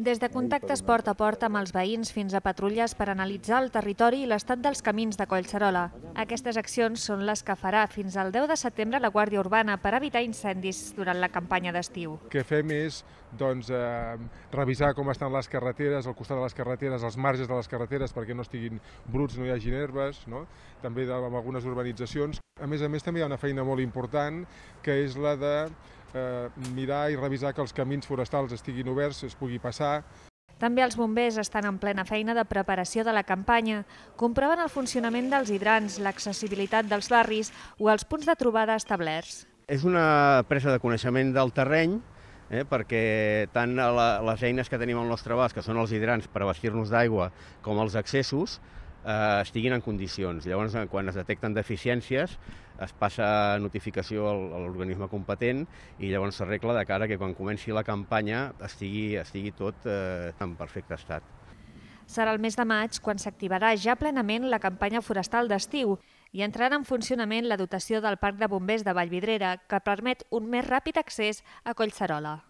Des de contactes porta a porta amb els veïns fins a patrulles per analitzar el territori i l'estat dels camins de Collserola. Aquestes accions són les que farà fins al 10 de setembre la Guàrdia Urbana per evitar incendis durant la campanya d'estiu. El que fem és doncs, eh, revisar com estan les carreteres, al costat de les carreteres, els marges de les carreteres perquè no estiguin bruts, no hi hagi herbes, no? també amb algunes urbanitzacions. A més a més també hi ha una feina molt important que és la de Eh, mirar i revisar que els camins forestals estiguin oberts, es pugui passar. També els bombers estan en plena feina de preparació de la campanya. Comproven el funcionament dels hidrants, l'accessibilitat dels barris o els punts de trobada establerts. És una presa de coneixement del terreny eh, perquè tant la, les eines que tenim al nostre abast, que són els hidrants per abastir-nos d'aigua, com els accessos, eh, estiguin en condicions. Llavors, eh, quan es detecten deficiències, es passa notificació a l'organisme competent i llavors s'arregla de cara que quan comenci la campanya estigui, estigui tot eh, en perfecte estat. Serà el mes de maig quan s'activarà ja plenament la campanya forestal d'estiu i entrarà en funcionament la dotació del Parc de Bombers de Vallvidrera, que permet un més ràpid accés a Collserola.